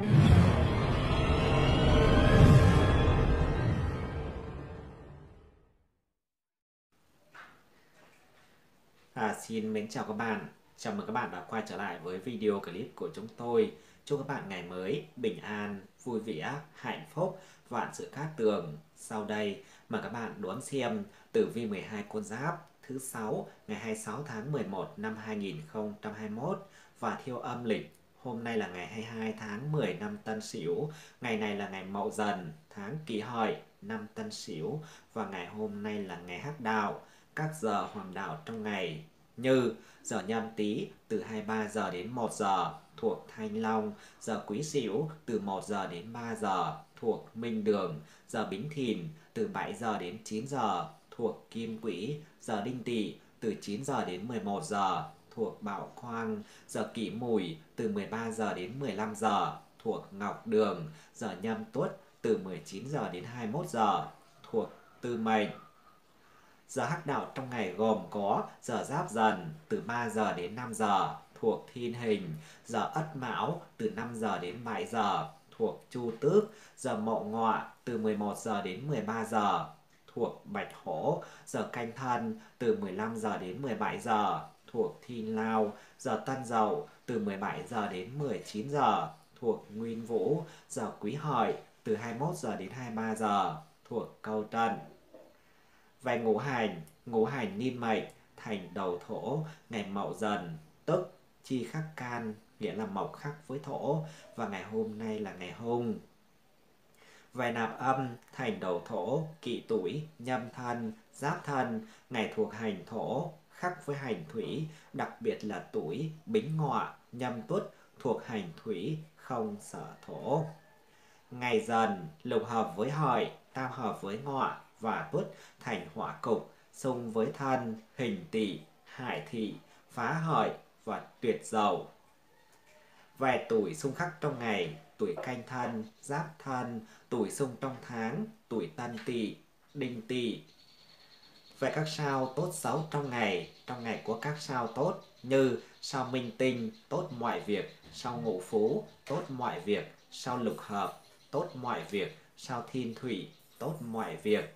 À, xin mến chào các bạn. Chào mừng các bạn đã quay trở lại với video clip của chúng tôi. Chúc các bạn ngày mới bình an, vui vẻ, hạnh phúc, vạn sự cát tường. Sau đây, mời các bạn đón xem tử vi 12 con giáp thứ sáu ngày 26 tháng 11 năm 2021 và thiêu âm lịch Hôm nay là ngày 22 tháng 10 năm Tân Sửu, ngày này là ngày Mậu Dần, tháng Kỷ Hợi, năm Tân Sửu và ngày hôm nay là ngày Hắc Đạo. Các giờ hoàng đạo trong ngày như giờ Nhâm Tý từ 23 giờ đến 1 giờ thuộc Thanh Long, giờ Quý Sửu từ 1 giờ đến 3 giờ thuộc Minh Đường, giờ Bính Thìn từ 7 giờ đến 9 giờ thuộc Kim Quỹ, giờ Đinh Tỵ từ 9 giờ đến 11 giờ thuộc Bảo Khoang, giờ Kỷ Mùi từ 13 giờ đến 15 giờ thuộc Ngọc Đường, giờ Nhâm Tuất từ 19 giờ đến 21 giờ thuộc Tư Mệnh. Giờ hắc đạo trong ngày gồm có giờ Giáp Dần từ 3 giờ đến 5 giờ thuộc Thiên Hình, giờ Ất Mão từ 5 giờ đến 7 giờ thuộc Chu Tước, giờ Mậu Ngọ từ 11 giờ đến 13 giờ thuộc Bạch Hổ, giờ Canh Thân từ 15 giờ đến 17 giờ thuộc Thi Lao, giờ Tân Dậu từ 17 giờ đến 19 giờ, thuộc Nguyên Vũ, giờ Quý Hợi từ 21 giờ đến 23 giờ, thuộc Câu Tân. Về ngũ hành, ngũ hành niên mệnh thành đầu thổ ngày Mậu Dần, tức chi khắc can, nghĩa là mộc khắc với thổ và ngày hôm nay là ngày hung. Về nạp âm thành đầu thổ, kỵ tuổi, nhâm thân, giáp thân, ngày thuộc hành thổ, khác với hành thủy, đặc biệt là tuổi Bính Ngọ, Nhâm Tuất thuộc hành thủy không sở thổ. Ngày dần, lục hợp với hợi, tam hợp với ngọ và tuất thành hỏa cục, xung với thân, hình tỵ, hải thị, phá hợi và tuyệt dầu. Về tuổi xung khắc trong ngày, tuổi canh thân, giáp thân, tuổi xung trong tháng, tuổi tân tỵ, đinh tỵ, về các sao tốt xấu trong ngày, trong ngày của các sao tốt như sao minh tinh tốt mọi việc, sao ngũ phú tốt mọi việc, sao lục hợp tốt mọi việc, sao thiên thủy tốt mọi việc.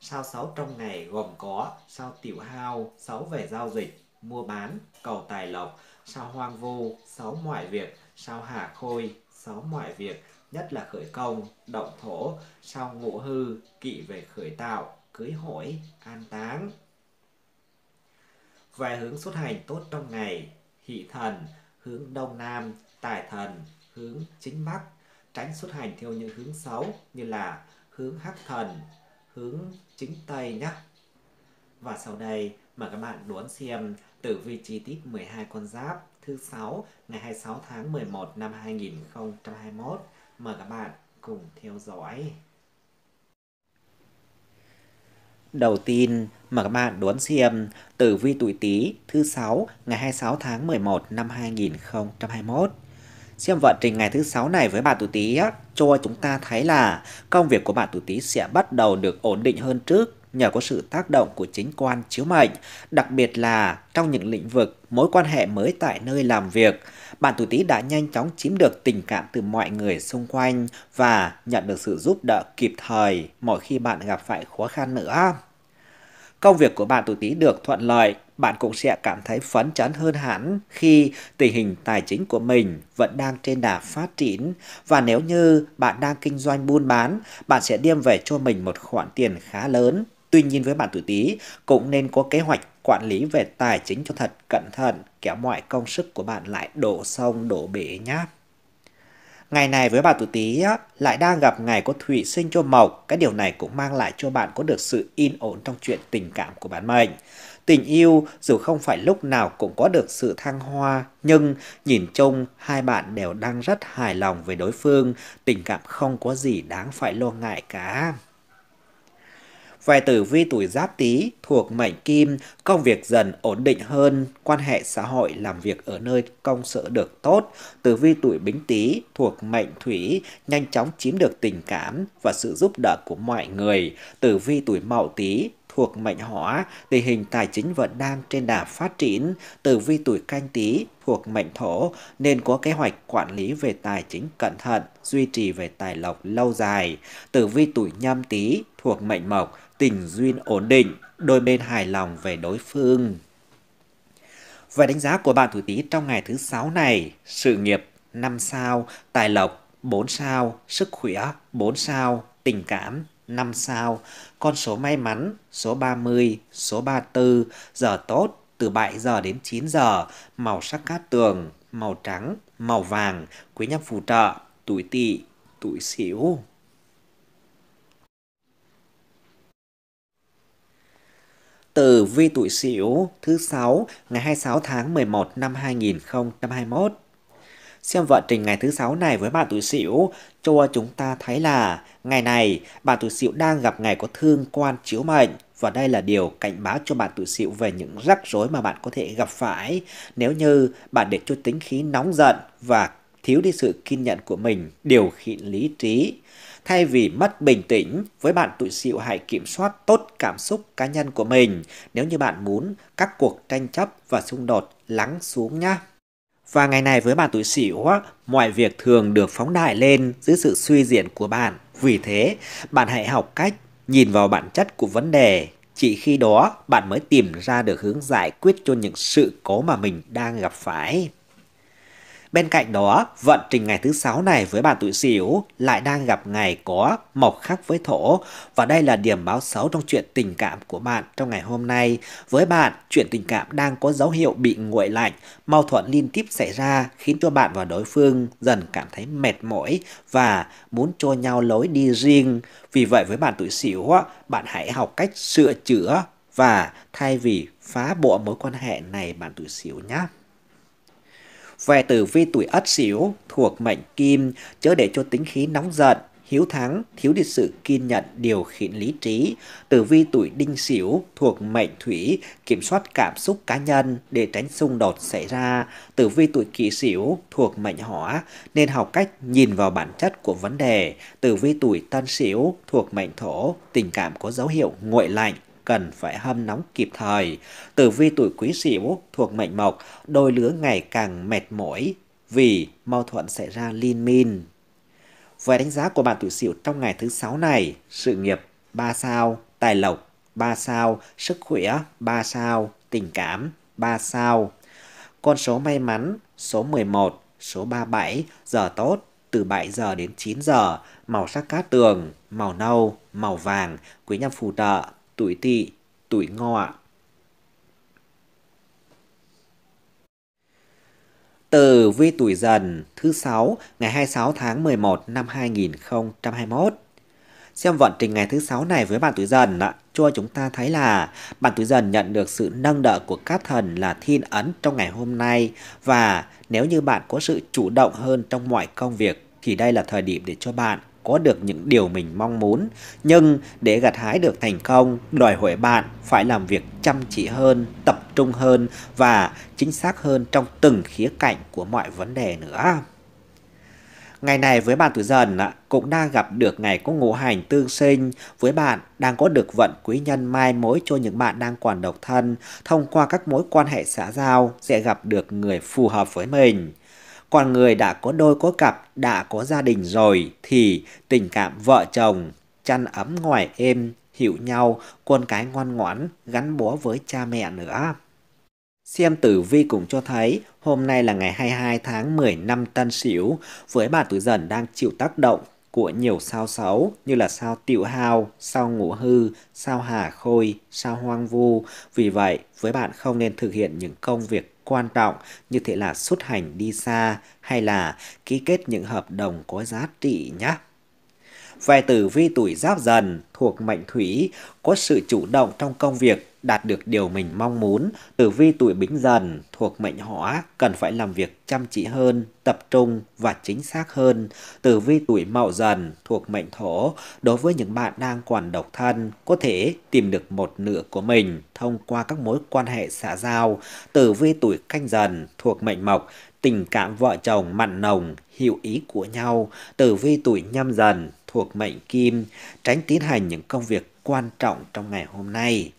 Sao xấu trong ngày gồm có sao tiểu hao, xấu về giao dịch, mua bán, cầu tài lộc, sao hoang vu, xấu mọi việc, sao hà khôi, xấu mọi việc, nhất là khởi công, động thổ, sao ngũ hư, kỵ về khởi tạo, cưới hỏi, an táng. Vài hướng xuất hành tốt trong ngày, hỷ thần, hướng đông nam, tài thần, hướng chính bắc, tránh xuất hành theo những hướng xấu như là hướng hắc thần, hướng chính tây nhé. Và sau đây mời các bạn đón xem tử vi chi tiết 12 con giáp thứ 6 ngày 26 tháng 11 năm 2021. Mời các bạn cùng theo dõi. đầu tiên mà các bạn đón xem tử vi tuổi Tý thứ 6 ngày 26 tháng 11 năm 2021. Xem vận trình ngày thứ 6 này với bạn tuổi Tý cho chúng ta thấy là công việc của bạn tuổi Tý sẽ bắt đầu được ổn định hơn trước nhờ có sự tác động của chính quan chiếu mệnh, đặc biệt là trong những lĩnh vực mối quan hệ mới tại nơi làm việc. Bạn tuổi Tý đã nhanh chóng chiếm được tình cảm từ mọi người xung quanh và nhận được sự giúp đỡ kịp thời mỗi khi bạn gặp phải khó khăn nữa. Công việc của bạn tuổi Tý được thuận lợi, bạn cũng sẽ cảm thấy phấn chấn hơn hẳn khi tình hình tài chính của mình vẫn đang trên đà phát triển và nếu như bạn đang kinh doanh buôn bán, bạn sẽ đem về cho mình một khoản tiền khá lớn Tuy nhiên với bạn tuổi Tý cũng nên có kế hoạch quản lý về tài chính cho thật cẩn thận, kéo mọi công sức của bạn lại đổ sông đổ bể nhé. Ngày này với bạn tuổi Tý lại đang gặp ngày có thủy sinh cho mộc, cái điều này cũng mang lại cho bạn có được sự yên ổn trong chuyện tình cảm của bạn mệnh. Tình yêu dù không phải lúc nào cũng có được sự thăng hoa, nhưng nhìn chung hai bạn đều đang rất hài lòng về đối phương, tình cảm không có gì đáng phải lo ngại cả. Vài tử vi tuổi giáp tý thuộc mệnh kim, công việc dần ổn định hơn, quan hệ xã hội làm việc ở nơi công sở được tốt. Tử vi tuổi bính tý thuộc mệnh thủy, nhanh chóng chiếm được tình cảm và sự giúp đỡ của mọi người. Tử vi tuổi mậu tý thuộc mệnh hỏa, tình hình tài chính vẫn đang trên đà phát triển, tử vi tuổi canh tý thuộc mệnh thổ nên có kế hoạch quản lý về tài chính cẩn thận, duy trì về tài lộc lâu dài. Tử vi tuổi nhâm tý thuộc mệnh mộc, tình duyên ổn định, đôi bên hài lòng về đối phương. Về đánh giá của bạn thủ Tý trong ngày thứ 6 này, sự nghiệp 5 sao, tài lộc 4 sao, sức khỏe 4 sao, tình cảm 5 sao, con số may mắn số 30, số 34, giờ tốt từ 7 giờ đến 9 giờ, màu sắc cát tường, màu trắng, màu vàng, quý nhân phù trợ, tuổi tỵ, tuổi sửu. từ vi tuổi Sửu thứ 6 ngày 26 tháng 11 năm 2021. Xem vận trình ngày thứ 6 này với bạn tuổi Sửu cho chúng ta thấy là ngày này bạn tuổi Sửu đang gặp ngày có thương quan chiếu mệnh và đây là điều cảnh báo cho bạn tuổi Sửu về những rắc rối mà bạn có thể gặp phải nếu như bạn để cho tính khí nóng giận và thiếu đi sự kiên nhẫn của mình, điều khiển lý trí thay vì mất bình tĩnh với bạn tuổi sĩu hãy kiểm soát tốt cảm xúc cá nhân của mình nếu như bạn muốn các cuộc tranh chấp và xung đột lắng xuống nhé và ngày này với bạn tuổi sửu mọi việc thường được phóng đại lên dưới sự suy diễn của bạn vì thế bạn hãy học cách nhìn vào bản chất của vấn đề chỉ khi đó bạn mới tìm ra được hướng giải quyết cho những sự cố mà mình đang gặp phải Bên cạnh đó, vận trình ngày thứ sáu này với bạn tuổi Sửu lại đang gặp ngày có mộc khắc với thổ và đây là điểm báo xấu trong chuyện tình cảm của bạn trong ngày hôm nay. Với bạn, chuyện tình cảm đang có dấu hiệu bị nguội lạnh, mâu thuẫn liên tiếp xảy ra khiến cho bạn và đối phương dần cảm thấy mệt mỏi và muốn cho nhau lối đi riêng. Vì vậy với bạn tuổi Sửu, bạn hãy học cách sửa chữa và thay vì phá bỏ mối quan hệ này bạn tuổi Sửu nhé. Về tử vi tuổi ất sửu thuộc mệnh kim, chớ để cho tính khí nóng giận, hiếu thắng, thiếu đi sự kiên nhẫn điều khiển lý trí. Tử vi tuổi đinh sửu thuộc mệnh thủy, kiểm soát cảm xúc cá nhân để tránh xung đột xảy ra. Tử vi tuổi kỷ sửu thuộc mệnh hỏa, nên học cách nhìn vào bản chất của vấn đề. Tử vi tuổi tân sửu thuộc mệnh thổ, tình cảm có dấu hiệu nguội lạnh, cần phải hâm nóng kịp thời. Tử vi tuổi quý sửu thuộc mệnh mộc, đôi lứa ngày càng mệt mỏi vì mâu thuẫn xảy ra liên minh. Về đánh giá của bạn tuổi sửu trong ngày thứ sáu này, sự nghiệp 3 sao, tài lộc 3 sao, sức khỏe 3 sao, tình cảm 3 sao. Con số may mắn số 11, số 37, giờ tốt từ 7 giờ đến 9 giờ, màu sắc cát tường, màu nâu, màu vàng, quý nhân phù trợ tuổi tỵ, tuổi ngọ. Tử vi tuổi dần thứ 6 ngày 26 tháng 11 năm 2021. Xem vận trình ngày thứ 6 này với bạn tuổi dần ạ, cho chúng ta thấy là bạn tuổi dần nhận được sự nâng đỡ của các thần là thiên ấn trong ngày hôm nay và nếu như bạn có sự chủ động hơn trong mọi công việc thì đây là thời điểm để cho bạn có được những điều mình mong muốn. Nhưng để gặt hái được thành công, đòi hỏi bạn phải làm việc chăm chỉ hơn, tập trung hơn và chính xác hơn trong từng khía cạnh của mọi vấn đề nữa. Ngày này với bạn tuổi dần cũng đang gặp được ngày có ngũ hành tương sinh với bạn đang có được vận quý nhân mai mối cho những bạn đang còn độc thân thông qua các mối quan hệ xã giao sẽ gặp được người phù hợp với mình. Còn người đã có đôi có cặp, đã có gia đình rồi thì tình cảm vợ chồng, chăn ấm ngoài êm, hiểu nhau, con cái ngoan ngoãn, gắn bó với cha mẹ nữa. Xem tử vi cũng cho thấy hôm nay là ngày 22 tháng 10 năm Tân Sửu với bà tuổi dần đang chịu tác động của nhiều sao xấu như là sao tiểu hao, sao ngũ hư, sao hà khôi, sao hoang vu. Vì vậy, với bạn không nên thực hiện những công việc quan trọng như thế là xuất hành đi xa hay là ký kết những hợp đồng có giá trị nhé. Về tử vi tuổi giáp dần thuộc mệnh thủy có sự chủ động trong công việc đạt được điều mình mong muốn, tử vi tuổi bính dần thuộc mệnh hỏa cần phải làm việc chăm chỉ hơn, tập trung và chính xác hơn. Tử vi tuổi mậu dần thuộc mệnh thổ, đối với những bạn đang còn độc thân, có thể tìm được một nửa của mình thông qua các mối quan hệ xã giao. Tử vi tuổi canh dần thuộc mệnh mộc, tình cảm vợ chồng mặn nồng, hiểu ý của nhau. Tử vi tuổi nhâm dần thuộc mệnh kim, tránh tiến hành những công việc quan trọng trong ngày hôm nay.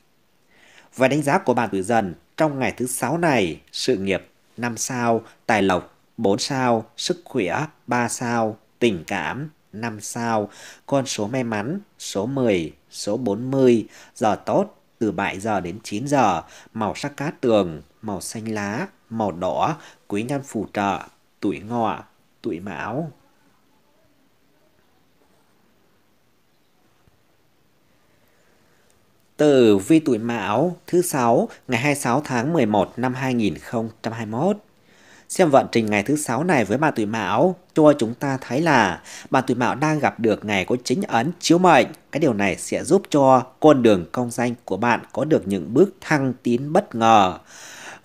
Và đánh giá của bà Tử Dần trong ngày thứ sáu này, sự nghiệp 5 sao, tài lộc 4 sao, sức khỏe 3 sao, tình cảm 5 sao, con số may mắn số 10, số 40, giờ tốt từ 7 giờ đến 9 giờ, màu sắc cá tường, màu xanh lá, màu đỏ, quý nhân phù trợ, tuổi ngọ, tuổi mão. Tử vi tuổi Mão thứ 6 ngày 26 tháng 11 năm 2021. Xem vận trình ngày thứ 6 này với bà tuổi Mão cho chúng ta thấy là bà tuổi Mão đang gặp được ngày có chính ấn chiếu mệnh. Cái điều này sẽ giúp cho con đường công danh của bạn có được những bước thăng tiến bất ngờ.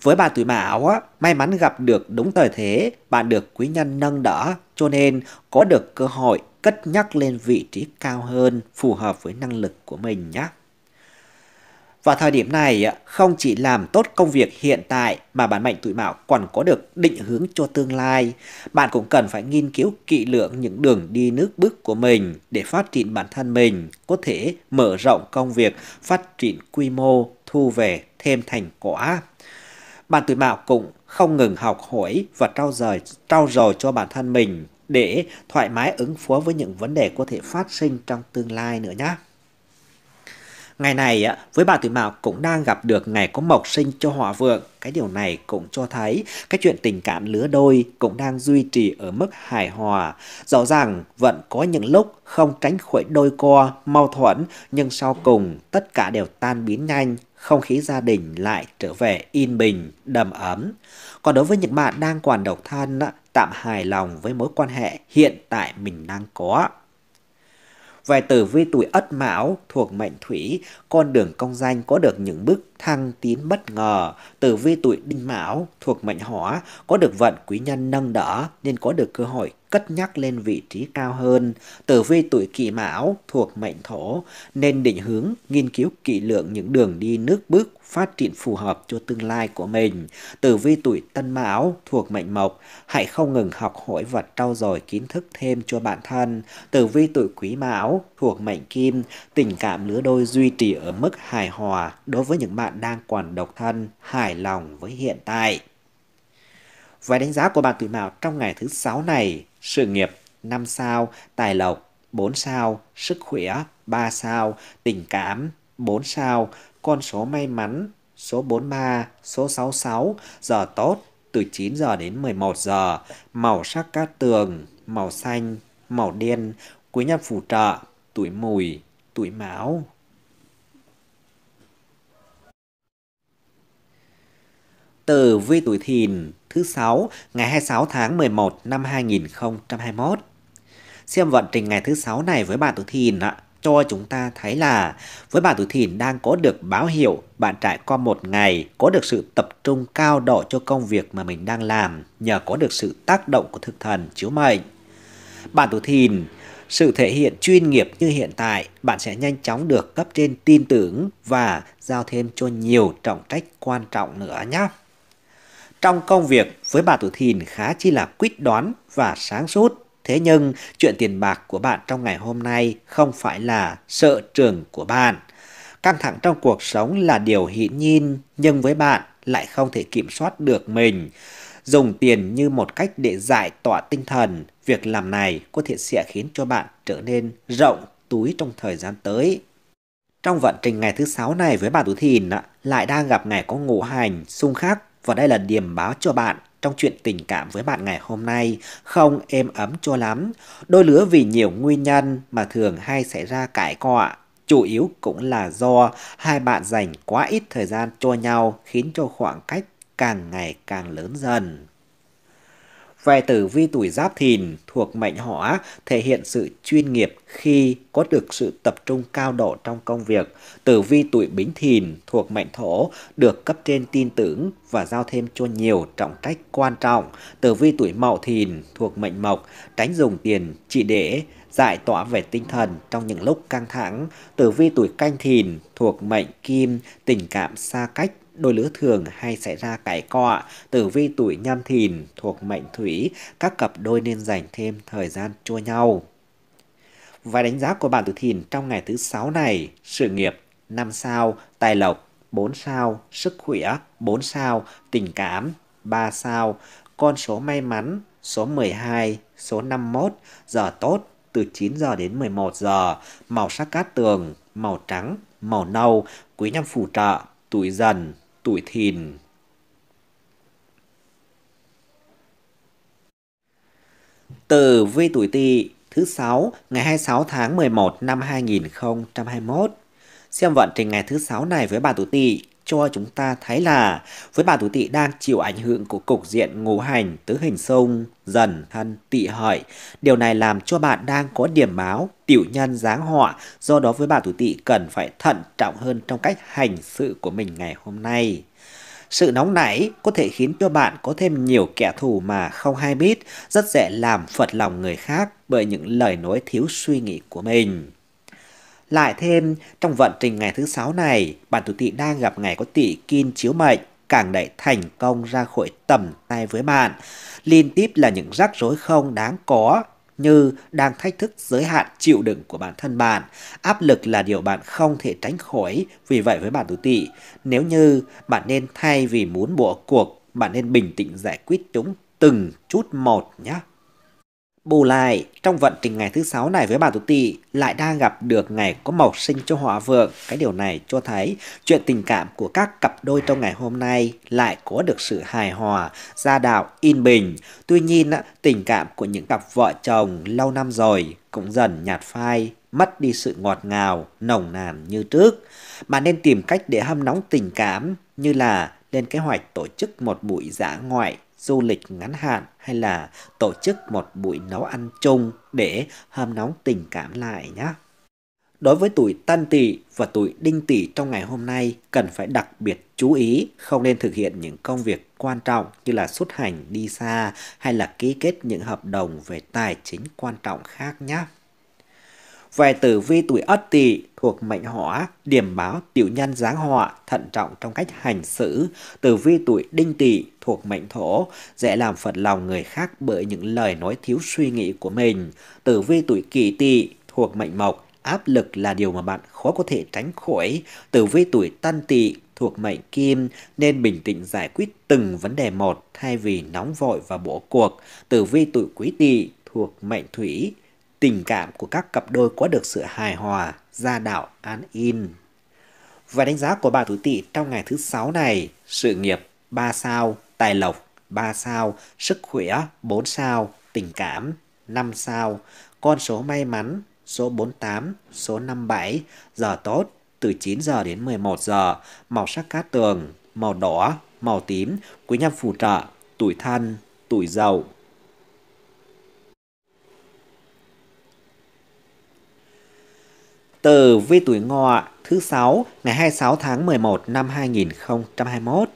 Với bà tuổi Mão, may mắn gặp được đúng thời thế, bạn được quý nhân nâng đỡ, cho nên có được cơ hội cất nhắc lên vị trí cao hơn phù hợp với năng lực của mình nhé và thời điểm này, à, không chỉ làm tốt công việc hiện tại mà bản mệnh tuổi mão còn có được định hướng cho tương lai. Bạn cũng cần phải nghiên cứu kỹ lưỡng những đường đi nước bước của mình để phát triển bản thân mình, có thể mở rộng công việc, phát triển quy mô, thu về thêm thành quả. Bạn tuổi mão cũng không ngừng học hỏi và trau dồi, trau dồi cho bản thân mình để thoải mái ứng phó với những vấn đề có thể phát sinh trong tương lai nữa nhé. Ngày này á, với bà tuổi mão cũng đang gặp được ngày có mộc sinh cho hỏa vượng. Cái điều này cũng cho thấy cái chuyện tình cảm lứa đôi cũng đang duy trì ở mức hài hòa. Rõ ràng vẫn có những lúc không tránh khỏi đôi co, mâu thuẫn, nhưng sau cùng tất cả đều tan biến nhanh, không khí gia đình lại trở về yên bình, đầm ấm. Còn đối với những bạn đang còn độc thân, tạm hài lòng với mối quan hệ hiện tại mình đang có. Về tử vi tuổi Ất Mão thuộc mệnh Thủy, con đường công danh có được những bước thăng tiến bất ngờ, tử vi tuổi đinh mão thuộc mệnh hỏa, có được vận quý nhân nâng đỡ nên có được cơ hội cất nhắc lên vị trí cao hơn. Tử vi tuổi kỷ mão thuộc mệnh thổ nên định hướng nghiên cứu kỹ lượng những đường đi nước bước phát triển phù hợp cho tương lai của mình. Tử vi tuổi tân mão thuộc mệnh mộc, hãy không ngừng học hỏi và trau dồi kiến thức thêm cho bản thân. Tử vi tuổi quý mão thuộc mệnh kim, tình cảm lứa đôi duy trì ở mức hài hòa đối với những bạn bạn đang còn độc thân, hài lòng với hiện tại. Vài đánh giá của bạn tuổi mão trong ngày thứ 6 này, sự nghiệp 5 sao, tài lộc 4 sao, sức khỏe 3 sao, tình cảm 4 sao, con số may mắn số 43, số 66, giờ tốt từ 9 giờ đến 11 giờ, màu sắc cát tường, màu xanh, màu đen, quý nhân phù trợ, tuổi mùi, tuổi mão, tử vi tuổi thìn thứ sáu ngày 26 tháng 11 năm 2021. Xem vận trình ngày thứ sáu này với bạn tuổi thìn ạ, cho chúng ta thấy là với bạn tuổi thìn đang có được báo hiệu bạn trải qua một ngày có được sự tập trung cao độ cho công việc mà mình đang làm nhờ có được sự tác động của thực thần chiếu mệnh. Bạn tuổi thìn sự thể hiện chuyên nghiệp như hiện tại, bạn sẽ nhanh chóng được cấp trên tin tưởng và giao thêm cho nhiều trọng trách quan trọng nữa nhé. Trong công việc với bà tuổi Thìn khá chi là quyết đoán và sáng suốt. Thế nhưng chuyện tiền bạc của bạn trong ngày hôm nay không phải là sợ trường của bạn. Căng thẳng trong cuộc sống là điều hiển nhiên nhưng với bạn lại không thể kiểm soát được mình. Dùng tiền như một cách để giải tỏa tinh thần, việc làm này có thể sẽ khiến cho bạn trở nên rộng túi trong thời gian tới. Trong vận trình ngày thứ sáu này với bà tuổi Thìn lại đang gặp ngày có ngũ hành, xung khắc và đây là điểm báo cho bạn trong chuyện tình cảm với bạn ngày hôm nay không êm ấm cho lắm. Đôi lứa vì nhiều nguyên nhân mà thường hay xảy ra cãi cọ. Chủ yếu cũng là do hai bạn dành quá ít thời gian cho nhau khiến cho khoảng cách càng ngày càng lớn dần. Về tử vi tuổi giáp thìn thuộc mệnh hỏa thể hiện sự chuyên nghiệp khi có được sự tập trung cao độ trong công việc. Tử vi tuổi bính thìn thuộc mệnh thổ được cấp trên tin tưởng và giao thêm cho nhiều trọng trách quan trọng. Tử vi tuổi mậu thìn thuộc mệnh mộc tránh dùng tiền chỉ để giải tỏa về tinh thần trong những lúc căng thẳng. Tử vi tuổi canh thìn thuộc mệnh kim tình cảm xa cách đôi lứa thường hay xảy ra cãi cọ, tử vi tuổi nhâm thìn thuộc mệnh thủy, các cặp đôi nên dành thêm thời gian cho nhau. Và đánh giá của bạn tử thìn trong ngày thứ sáu này, sự nghiệp 5 sao, tài lộc 4 sao, sức khỏe 4 sao, tình cảm 3 sao, con số may mắn số 12, số 51, giờ tốt từ 9 giờ đến 11 giờ, màu sắc cát tường, màu trắng, màu nâu, quý nhân phù trợ, tuổi dần, tuổi thìn. Tử vi tuổi tỵ thứ 6 ngày 26 tháng 11 năm 2021. Xem vận trình ngày thứ 6 này với bà tuổi tỵ cho chúng ta thấy là với bà tuổi tỵ đang chịu ảnh hưởng của cục diện ngũ hành tứ hình sông dần thân tỵ hợi. Điều này làm cho bạn đang có điểm báo tiểu nhân giáng họa, do đó với bà tuổi tỵ cần phải thận trọng hơn trong cách hành sự của mình ngày hôm nay. Sự nóng nảy có thể khiến cho bạn có thêm nhiều kẻ thù mà không hay biết, rất dễ làm phật lòng người khác bởi những lời nói thiếu suy nghĩ của mình. Lại thêm, trong vận trình ngày thứ sáu này, bản tử tị đang gặp ngày có tị kim chiếu mệnh, càng đẩy thành công ra khỏi tầm tay với bạn. Liên tiếp là những rắc rối không đáng có như đang thách thức giới hạn chịu đựng của bản thân bạn. Áp lực là điều bạn không thể tránh khỏi, vì vậy với bản tử tỵ, nếu như bạn nên thay vì muốn bỏ cuộc, bạn nên bình tĩnh giải quyết chúng từng chút một nhé. Bù lại, trong vận trình ngày thứ sáu này với bà Tú Tì lại đang gặp được ngày có mộc sinh cho hỏa vượng. Cái điều này cho thấy chuyện tình cảm của các cặp đôi trong ngày hôm nay lại có được sự hài hòa, gia đạo, yên bình. Tuy nhiên, tình cảm của những cặp vợ chồng lâu năm rồi cũng dần nhạt phai, mất đi sự ngọt ngào, nồng nàn như trước. mà nên tìm cách để hâm nóng tình cảm như là lên kế hoạch tổ chức một buổi dã ngoại du lịch ngắn hạn hay là tổ chức một buổi nấu ăn chung để hâm nóng tình cảm lại nhé. Đối với tuổi Tân Tỵ và tuổi Đinh Tỵ trong ngày hôm nay cần phải đặc biệt chú ý không nên thực hiện những công việc quan trọng như là xuất hành đi xa hay là ký kết những hợp đồng về tài chính quan trọng khác nhé về tử vi tuổi ất tỵ thuộc mệnh hỏa, điểm báo tiểu nhân giáng họa, thận trọng trong cách hành xử. Tử vi tuổi đinh tỵ thuộc mệnh thổ, dễ làm phật lòng người khác bởi những lời nói thiếu suy nghĩ của mình. Tử vi tuổi kỷ tỵ thuộc mệnh mộc, áp lực là điều mà bạn khó có thể tránh khỏi. Tử vi tuổi tân tỵ thuộc mệnh kim nên bình tĩnh giải quyết từng vấn đề một thay vì nóng vội và bổ cuộc. Tử vi tuổi quý tỵ thuộc mệnh thủy tình cảm của các cặp đôi có được sự hài hòa, gia đạo, an yên. Và đánh giá của bà tuổi tỵ trong ngày thứ sáu này, sự nghiệp 3 sao, tài lộc 3 sao, sức khỏe 4 sao, tình cảm 5 sao, con số may mắn số 48, số 57, giờ tốt từ 9 giờ đến 11 giờ, màu sắc cát tường, màu đỏ, màu tím, quý nhân phù trợ, tuổi thân, tuổi giàu. từ vi tuổi ngọ thứ sáu ngày 26 tháng 11 năm 2021.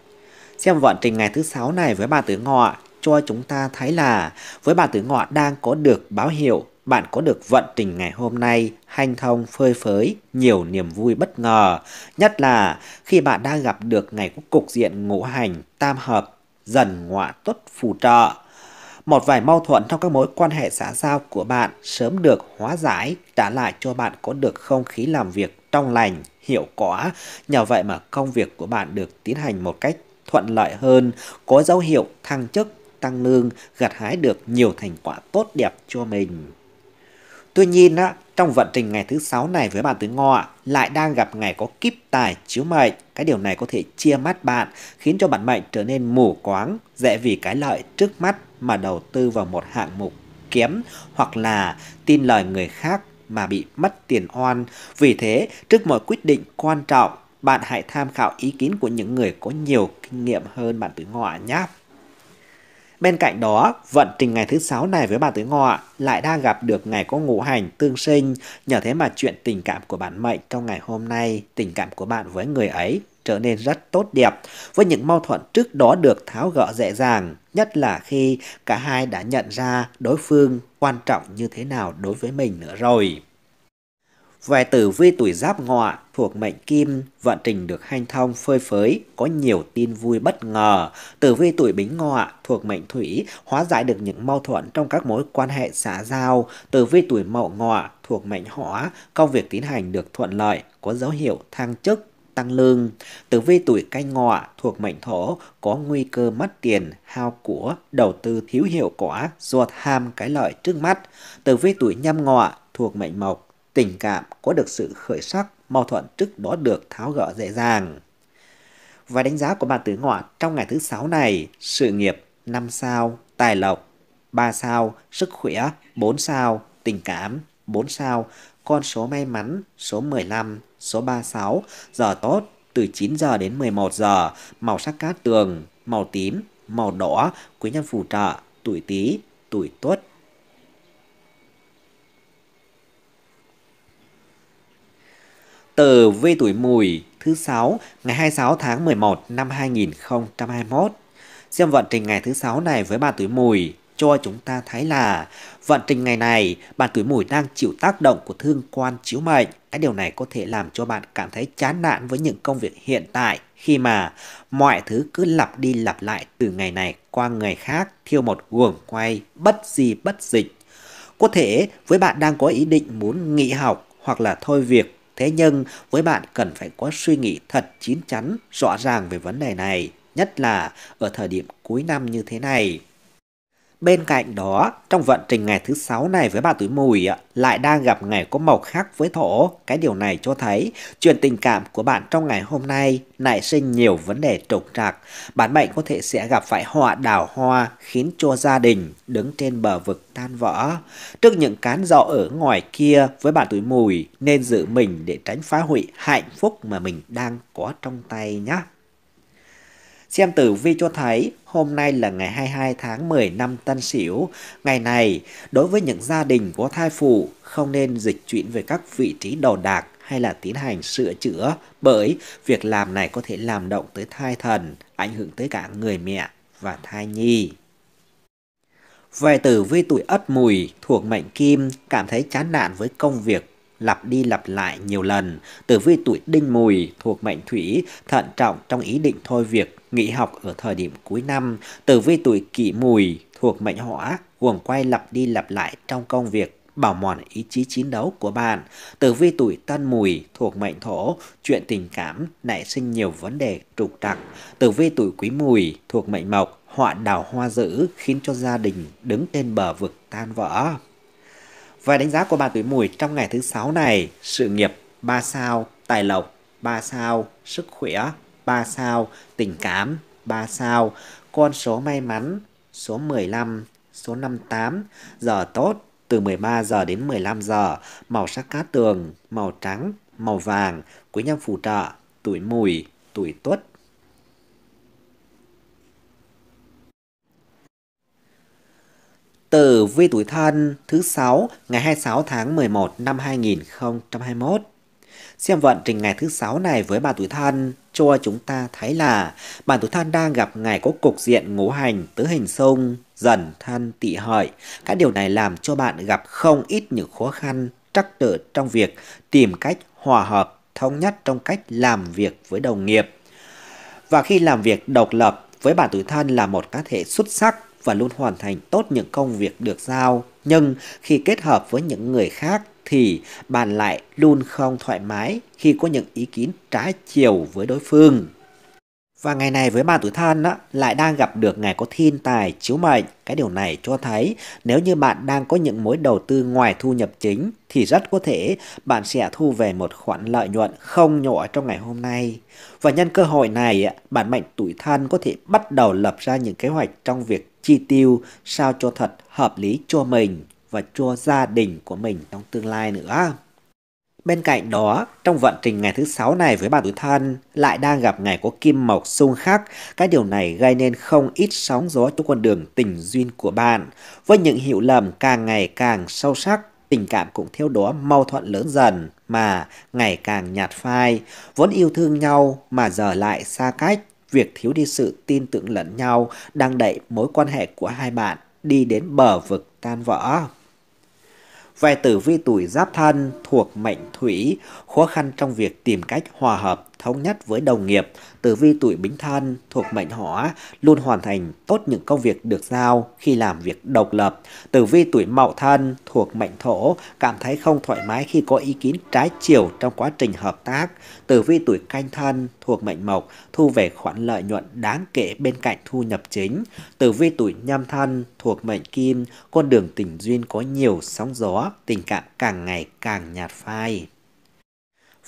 Xem vận trình ngày thứ sáu này với bà tuổi ngọ cho chúng ta thấy là với bà tuổi ngọ đang có được báo hiệu bạn có được vận trình ngày hôm nay hanh thông phơi phới, nhiều niềm vui bất ngờ, nhất là khi bạn đang gặp được ngày có cục diện ngũ hành tam hợp dần ngọa tốt phù trợ một vài mâu thuẫn trong các mối quan hệ xã giao của bạn sớm được hóa giải, trả lại cho bạn có được không khí làm việc trong lành, hiệu quả. Nhờ vậy mà công việc của bạn được tiến hành một cách thuận lợi hơn, có dấu hiệu thăng chức, tăng lương, gặt hái được nhiều thành quả tốt đẹp cho mình. Tuy nhiên, á, trong vận trình ngày thứ sáu này với bạn tứ ngọ lại đang gặp ngày có kíp tài chiếu mệnh. Cái điều này có thể chia mắt bạn, khiến cho bạn mệnh trở nên mù quáng, dễ vì cái lợi trước mắt mà đầu tư vào một hạng mục kém hoặc là tin lời người khác mà bị mất tiền oan. Vì thế, trước mọi quyết định quan trọng, bạn hãy tham khảo ý kiến của những người có nhiều kinh nghiệm hơn bạn tử ngọ nhé. Bên cạnh đó, vận trình ngày thứ sáu này với bạn tử ngọ lại đang gặp được ngày có ngũ hành tương sinh, nhờ thế mà chuyện tình cảm của bạn mệnh trong ngày hôm nay, tình cảm của bạn với người ấy trở nên rất tốt đẹp với những mâu thuẫn trước đó được tháo gỡ dễ dàng, nhất là khi cả hai đã nhận ra đối phương quan trọng như thế nào đối với mình nữa rồi. Về tử vi tuổi giáp ngọ thuộc mệnh kim, vận trình được hanh thông phơi phới, có nhiều tin vui bất ngờ. Tử vi tuổi bính ngọ thuộc mệnh thủy, hóa giải được những mâu thuẫn trong các mối quan hệ xã giao. Tử vi tuổi mậu ngọ thuộc mệnh hỏa, công việc tiến hành được thuận lợi, có dấu hiệu thăng chức, tăng lương. Tử vi tuổi canh ngọ thuộc mệnh thổ có nguy cơ mất tiền, hao của, đầu tư thiếu hiệu quả ruột ham cái lợi trước mắt. Tử vi tuổi nhâm ngọ thuộc mệnh mộc, tình cảm có được sự khởi sắc, mâu thuẫn trước đó được tháo gỡ dễ dàng. Và đánh giá của bạn tử ngọ trong ngày thứ sáu này, sự nghiệp 5 sao, tài lộc 3 sao, sức khỏe 4 sao, tình cảm 4 sao, con số may mắn, số 15, số 36, giờ tốt từ 9 giờ đến 11 giờ, màu sắc cát tường, màu tím, màu đỏ, quý nhân phù trợ, tuổi Tý, tuổi Tuất. từ vi tuổi Mùi thứ 6 ngày 26 tháng 11 năm 2021. Xem vận trình ngày thứ 6 này với bà tuổi Mùi cho chúng ta thấy là vận trình ngày này bạn tuổi mùi đang chịu tác động của thương quan chiếu mệnh. Cái điều này có thể làm cho bạn cảm thấy chán nản với những công việc hiện tại khi mà mọi thứ cứ lặp đi lặp lại từ ngày này qua ngày khác thiêu một guồng quay bất gì bất dịch. Có thể với bạn đang có ý định muốn nghỉ học hoặc là thôi việc Thế nhưng với bạn cần phải có suy nghĩ thật chín chắn, rõ ràng về vấn đề này, nhất là ở thời điểm cuối năm như thế này. Bên cạnh đó, trong vận trình ngày thứ sáu này với bà tuổi mùi lại đang gặp ngày có màu khác với thổ. Cái điều này cho thấy chuyện tình cảm của bạn trong ngày hôm nay nảy sinh nhiều vấn đề trục trặc. Bạn bệnh có thể sẽ gặp phải họa đào hoa khiến cho gia đình đứng trên bờ vực tan vỡ. Trước những cán dọ ở ngoài kia với bạn tuổi mùi nên giữ mình để tránh phá hủy hạnh phúc mà mình đang có trong tay nhé. Xem tử vi cho thấy hôm nay là ngày 22 tháng 10 năm Tân Sửu. Ngày này, đối với những gia đình có thai phụ, không nên dịch chuyển về các vị trí đồ đạc hay là tiến hành sửa chữa bởi việc làm này có thể làm động tới thai thần, ảnh hưởng tới cả người mẹ và thai nhi. Về tử vi tuổi Ất Mùi thuộc mệnh Kim cảm thấy chán nản với công việc lặp đi lặp lại nhiều lần. Tử vi tuổi đinh mùi thuộc mệnh thủy, thận trọng trong ý định thôi việc, nghỉ học ở thời điểm cuối năm. Tử vi tuổi kỷ mùi thuộc mệnh hỏa, guồng quay lặp đi lặp lại trong công việc bảo mòn ý chí chiến đấu của bạn. Tử vi tuổi tân mùi thuộc mệnh thổ, chuyện tình cảm nảy sinh nhiều vấn đề trục trặc. Tử vi tuổi quý mùi thuộc mệnh mộc, họa đào hoa dữ khiến cho gia đình đứng trên bờ vực tan vỡ. Và đánh giá của bà tuổi mùi trong ngày thứ sáu này, sự nghiệp 3 sao, tài lộc 3 sao, sức khỏe 3 sao, tình cảm 3 sao, con số may mắn số 15, số 58, giờ tốt từ 13 giờ đến 15 giờ, màu sắc cát tường, màu trắng, màu vàng, quý nhân phù trợ, tuổi mùi, tuổi tuất, từ Vi Tuổi Thân thứ 6 ngày 26 tháng 11 năm 2021. Xem vận trình ngày thứ 6 này với bà Tuổi Thân cho chúng ta thấy là bà tuổi thân đang gặp ngày có cục diện ngũ hành tứ hình xung dần thân tỵ hợi các điều này làm cho bạn gặp không ít những khó khăn trắc trở trong việc tìm cách hòa hợp thống nhất trong cách làm việc với đồng nghiệp và khi làm việc độc lập với bản tuổi thân là một cá thể xuất sắc và luôn hoàn thành tốt những công việc được giao. Nhưng khi kết hợp với những người khác thì bạn lại luôn không thoải mái khi có những ý kiến trái chiều với đối phương. Và ngày này với bạn tuổi thân á, lại đang gặp được ngày có thiên tài chiếu mệnh. Cái điều này cho thấy nếu như bạn đang có những mối đầu tư ngoài thu nhập chính thì rất có thể bạn sẽ thu về một khoản lợi nhuận không nhỏ trong ngày hôm nay. Và nhân cơ hội này, bạn mệnh tuổi thân có thể bắt đầu lập ra những kế hoạch trong việc chi tiêu sao cho thật hợp lý cho mình và cho gia đình của mình trong tương lai nữa. Bên cạnh đó, trong vận trình ngày thứ sáu này với bạn tuổi thân lại đang gặp ngày có kim mộc xung khắc. Cái điều này gây nên không ít sóng gió cho con đường tình duyên của bạn. Với những hiểu lầm càng ngày càng sâu sắc, tình cảm cũng theo đó mâu thuẫn lớn dần mà ngày càng nhạt phai. Vốn yêu thương nhau mà giờ lại xa cách việc thiếu đi sự tin tưởng lẫn nhau đang đẩy mối quan hệ của hai bạn đi đến bờ vực tan vỡ. Về tử vi tuổi giáp thân thuộc mệnh thủy, khó khăn trong việc tìm cách hòa hợp thống nhất với đồng nghiệp, Tử Vi tuổi Bính Thân thuộc mệnh Hỏa luôn hoàn thành tốt những công việc được giao khi làm việc độc lập. Tử Vi tuổi Mậu Thân thuộc mệnh Thổ cảm thấy không thoải mái khi có ý kiến trái chiều trong quá trình hợp tác. Tử Vi tuổi Canh Thân thuộc mệnh Mộc thu về khoản lợi nhuận đáng kể bên cạnh thu nhập chính. Tử Vi tuổi Nhâm Thân thuộc mệnh Kim, con đường tình duyên có nhiều sóng gió, tình cảm càng ngày càng nhạt phai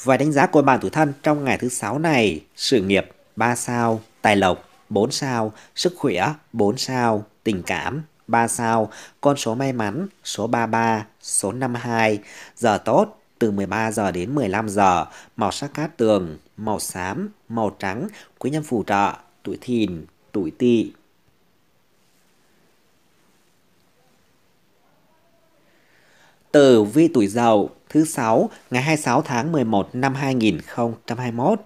và đánh giá của bàn tuổi thân trong ngày thứ sáu này. Sự nghiệp 3 sao, tài lộc 4 sao, sức khỏe 4 sao, tình cảm 3 sao, con số may mắn số 33, số 52, giờ tốt từ 13 giờ đến 15 giờ, màu sắc cát tường, màu xám, màu trắng, quý nhân phù trợ, tuổi thìn, tuổi tỵ. Tử vi tuổi giàu thứ sáu ngày 26 tháng 11 năm 2021.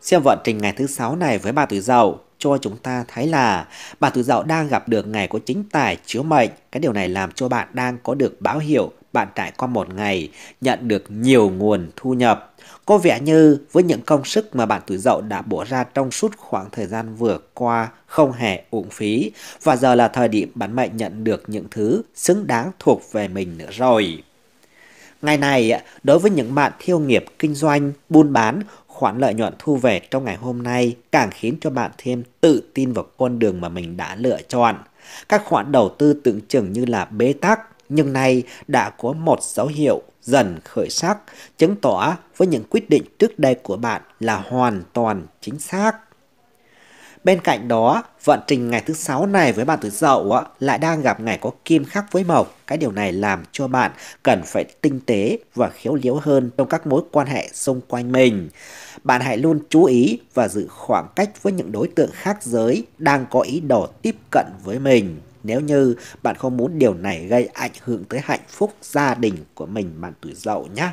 Xem vận trình ngày thứ sáu này với bà tuổi Dậu cho chúng ta thấy là bà tuổi Dậu đang gặp được ngày có chính tài chiếu mệnh. Cái điều này làm cho bạn đang có được báo hiệu bạn trải qua một ngày nhận được nhiều nguồn thu nhập. Có vẻ như với những công sức mà bạn tuổi dậu đã bỏ ra trong suốt khoảng thời gian vừa qua không hề uổng phí và giờ là thời điểm bản mệnh nhận được những thứ xứng đáng thuộc về mình nữa rồi. Ngày này, đối với những bạn thiêu nghiệp kinh doanh, buôn bán, khoản lợi nhuận thu về trong ngày hôm nay càng khiến cho bạn thêm tự tin vào con đường mà mình đã lựa chọn. Các khoản đầu tư tưởng chừng như là bế tắc, nhưng nay đã có một dấu hiệu dần khởi sắc, chứng tỏ với những quyết định trước đây của bạn là hoàn toàn chính xác. Bên cạnh đó, vận trình ngày thứ sáu này với bạn tuổi dậu lại đang gặp ngày có kim khắc với mộc. Cái điều này làm cho bạn cần phải tinh tế và khéo liễu hơn trong các mối quan hệ xung quanh mình. Bạn hãy luôn chú ý và giữ khoảng cách với những đối tượng khác giới đang có ý đồ tiếp cận với mình. Nếu như bạn không muốn điều này gây ảnh hưởng tới hạnh phúc gia đình của mình bạn tuổi dậu nhé.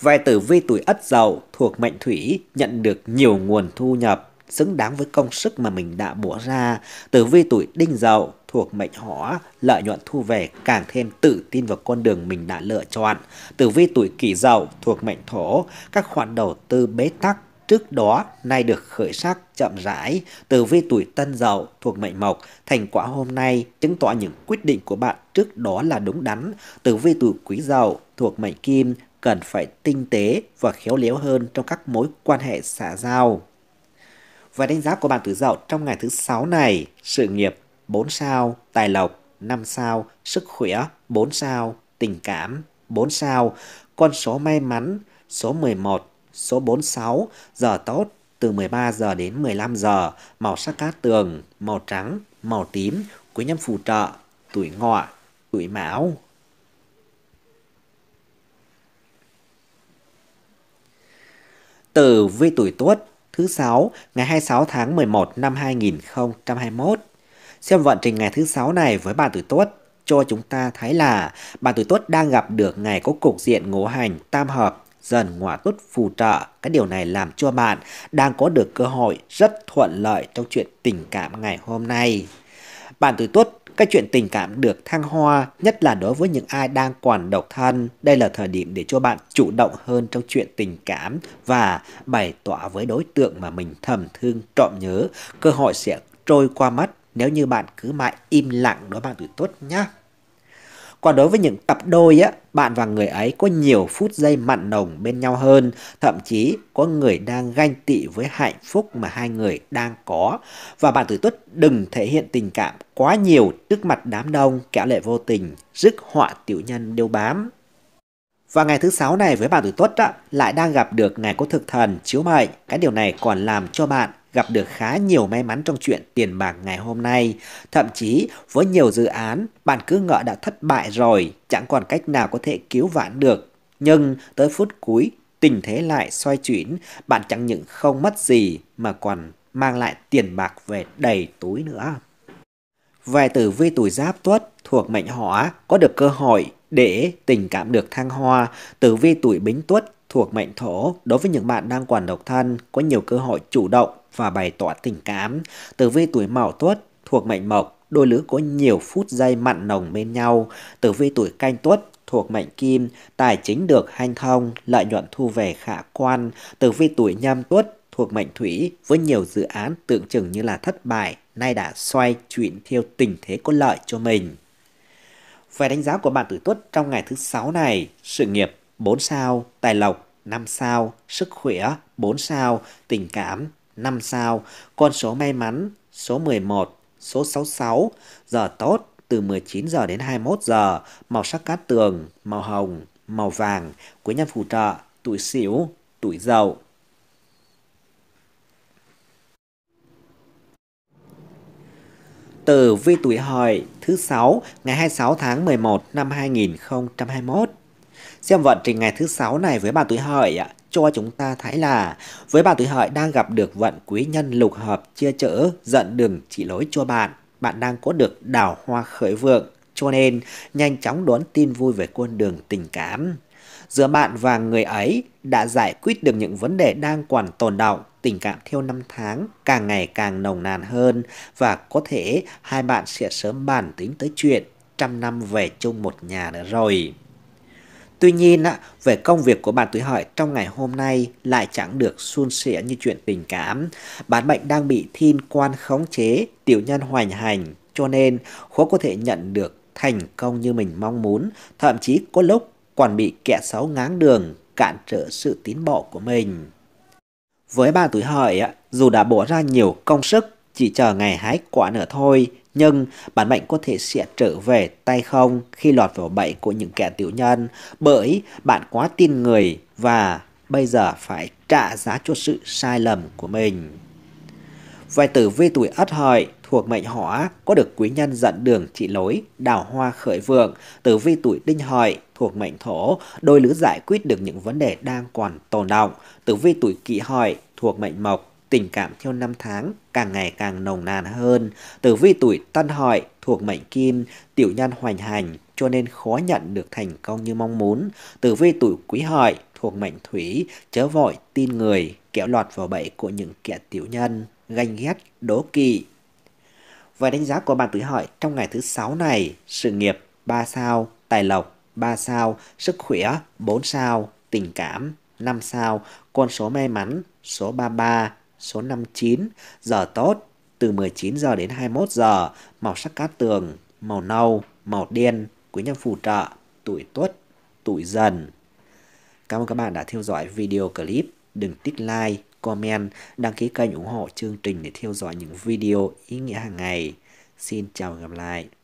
vài tử vi tuổi ất dậu thuộc mệnh thủy nhận được nhiều nguồn thu nhập xứng đáng với công sức mà mình đã bỏ ra. Tử vi tuổi đinh dậu thuộc mệnh hỏa, lợi nhuận thu về càng thêm tự tin vào con đường mình đã lựa chọn. Tử vi tuổi kỷ dậu thuộc mệnh thổ, các khoản đầu tư bế tắc trước đó nay được khởi sắc chậm rãi Tử vi tuổi tân dậu thuộc mệnh mộc thành quả hôm nay chứng tỏ những quyết định của bạn trước đó là đúng đắn Tử vi tuổi quý dậu thuộc mệnh kim cần phải tinh tế và khéo léo hơn trong các mối quan hệ xã giao và đánh giá của bạn tử dậu trong ngày thứ sáu này, sự nghiệp 4 sao, tài lộc 5 sao, sức khỏe 4 sao, tình cảm 4 sao, con số may mắn số 11, số 46, giờ tốt từ 13 giờ đến 15 giờ, màu sắc cát tường, màu trắng, màu tím, quý nhân phù trợ, tuổi ngọ, tuổi mão. Tử vi tuổi tuất thứ 6 ngày 26 tháng 11 năm 2021. Xem vận trình ngày thứ 6 này với bà tuổi tuất cho chúng ta thấy là bà tuổi tuất đang gặp được ngày có cục diện ngũ hành tam hợp dần ngọa tốt phù trợ. Cái điều này làm cho bạn đang có được cơ hội rất thuận lợi trong chuyện tình cảm ngày hôm nay. Bạn tuổi tuất các chuyện tình cảm được thăng hoa, nhất là đối với những ai đang còn độc thân. Đây là thời điểm để cho bạn chủ động hơn trong chuyện tình cảm và bày tỏ với đối tượng mà mình thầm thương trộm nhớ. Cơ hội sẽ trôi qua mắt nếu như bạn cứ mãi im lặng đối bạn tuổi tốt nhá. Còn đối với những cặp đôi á, bạn và người ấy có nhiều phút giây mặn nồng bên nhau hơn, thậm chí có người đang ganh tị với hạnh phúc mà hai người đang có. Và bạn tử tuất đừng thể hiện tình cảm quá nhiều trước mặt đám đông, kẻ lệ vô tình, rước họa tiểu nhân điêu bám. Và ngày thứ sáu này với bạn tuổi tuất á, lại đang gặp được ngày có thực thần chiếu mệnh. Cái điều này còn làm cho bạn gặp được khá nhiều may mắn trong chuyện tiền bạc ngày hôm nay. Thậm chí với nhiều dự án, bạn cứ ngỡ đã thất bại rồi, chẳng còn cách nào có thể cứu vãn được. Nhưng tới phút cuối, tình thế lại xoay chuyển, bạn chẳng những không mất gì mà còn mang lại tiền bạc về đầy túi nữa. Vài tử vi tuổi giáp tuất thuộc mệnh hỏa có được cơ hội để tình cảm được thăng hoa, tử vi tuổi bính tuất thuộc mệnh thổ đối với những bạn đang còn độc thân có nhiều cơ hội chủ động và bày tỏ tình cảm. Tử vi tuổi mậu tuất thuộc mệnh mộc, đôi lứa có nhiều phút giây mặn nồng bên nhau. Tử vi tuổi canh tuất thuộc mệnh kim, tài chính được hanh thông, lợi nhuận thu về khả quan. Tử vi tuổi nhâm tuất thuộc mệnh thủy với nhiều dự án tượng trưng như là thất bại nay đã xoay chuyển theo tình thế có lợi cho mình. Về đánh giá của bạn tuổi tuất trong ngày thứ sáu này, sự nghiệp 4 sao, tài lộc 5 sao, sức khỏe 4 sao, tình cảm 5 sao, con số may mắn, số 11, số 66, giờ tốt từ 19 giờ đến 21 giờ, màu sắc cát tường, màu hồng, màu vàng, quý nhân phù trợ, tuổi xỉu, tuổi dậu. Từ vi tuổi hợi thứ 6 ngày 26 tháng 11 năm 2021. Xem vận trình ngày thứ 6 này với bà tuổi hợi ạ cho chúng ta thấy là với bạn tuổi hợi đang gặp được vận quý nhân lục hợp chia chở giận đường chỉ lối cho bạn bạn đang có được đào hoa khởi vượng cho nên nhanh chóng đón tin vui về con đường tình cảm giữa bạn và người ấy đã giải quyết được những vấn đề đang còn tồn động tình cảm theo năm tháng càng ngày càng nồng nàn hơn và có thể hai bạn sẽ sớm bàn tính tới chuyện trăm năm về chung một nhà nữa rồi Tuy nhiên, về công việc của bạn tuổi hợi trong ngày hôm nay lại chẳng được suôn sẻ như chuyện tình cảm. Bạn mệnh đang bị thiên quan khống chế, tiểu nhân hoành hành, cho nên khó có thể nhận được thành công như mình mong muốn, thậm chí có lúc còn bị kẻ xấu ngáng đường, cản trở sự tiến bộ của mình. Với bạn tuổi hợi, dù đã bỏ ra nhiều công sức, chỉ chờ ngày hái quả nữa thôi, nhưng bản mệnh có thể sẽ trở về tay không khi lọt vào bẫy của những kẻ tiểu nhân bởi bạn quá tin người và bây giờ phải trả giá cho sự sai lầm của mình. Vài tử vi tuổi ất hợi thuộc mệnh hỏa có được quý nhân dẫn đường trị lối, đào hoa khởi vượng, tử vi tuổi đinh hợi thuộc mệnh thổ, đôi lứa giải quyết được những vấn đề đang còn tồn động, tử vi tuổi kỷ hợi thuộc mệnh mộc tình cảm theo năm tháng càng ngày càng nồng nàn hơn. từ vi tuổi tân hợi thuộc mệnh kim, tiểu nhân hoành hành cho nên khó nhận được thành công như mong muốn. từ vi tuổi quý hợi thuộc mệnh thủy, chớ vội tin người, kẻo lọt vào bẫy của những kẻ tiểu nhân, ganh ghét, đố kỵ. Và đánh giá của bạn tuổi hợi trong ngày thứ sáu này, sự nghiệp 3 sao, tài lộc 3 sao, sức khỏe 4 sao, tình cảm 5 sao, con số may mắn số 33, số 59, giờ tốt, từ 19 giờ đến 21 giờ, màu sắc cát tường, màu nâu, màu đen, quý nhân phù trợ, tuổi tuất, tuổi dần. Cảm ơn các bạn đã theo dõi video clip. Đừng tích like, comment, đăng ký kênh ủng hộ chương trình để theo dõi những video ý nghĩa hàng ngày. Xin chào và gặp lại.